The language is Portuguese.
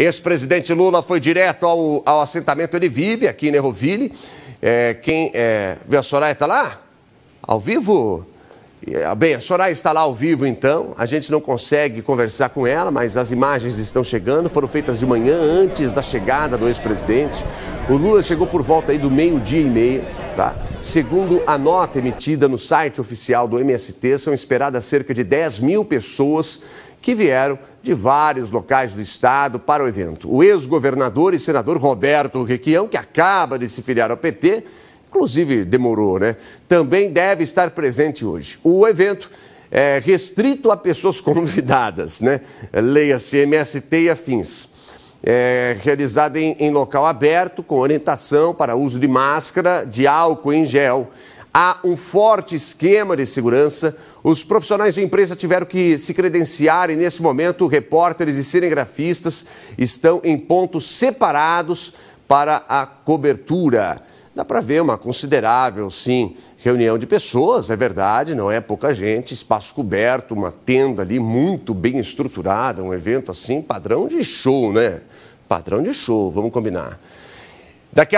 Ex-presidente Lula foi direto ao, ao, assentamento, ele vive aqui em Nerroville. É, quem. É, vê a Soraya está lá? Ao vivo? É, bem, a Soraya está lá ao vivo então. A gente não consegue conversar com ela, mas as imagens estão chegando. Foram feitas de manhã antes da chegada do ex-presidente. O Lula chegou por volta aí do meio-dia e meia. Tá. Segundo a nota emitida no site oficial do MST, são esperadas cerca de 10 mil pessoas que vieram de vários locais do estado para o evento. O ex-governador e senador Roberto Requião, que acaba de se filiar ao PT, inclusive demorou, né? Também deve estar presente hoje. O evento é restrito a pessoas convidadas, né? Leia-se MST e afins é, realizada em, em local aberto, com orientação para uso de máscara, de álcool em gel. Há um forte esquema de segurança. Os profissionais de imprensa tiveram que se credenciar e, nesse momento, repórteres e cinegrafistas estão em pontos separados para a cobertura dá para ver uma considerável, sim, reunião de pessoas, é verdade, não é pouca gente, espaço coberto, uma tenda ali muito bem estruturada, um evento assim, padrão de show, né? Padrão de show, vamos combinar. Daqui a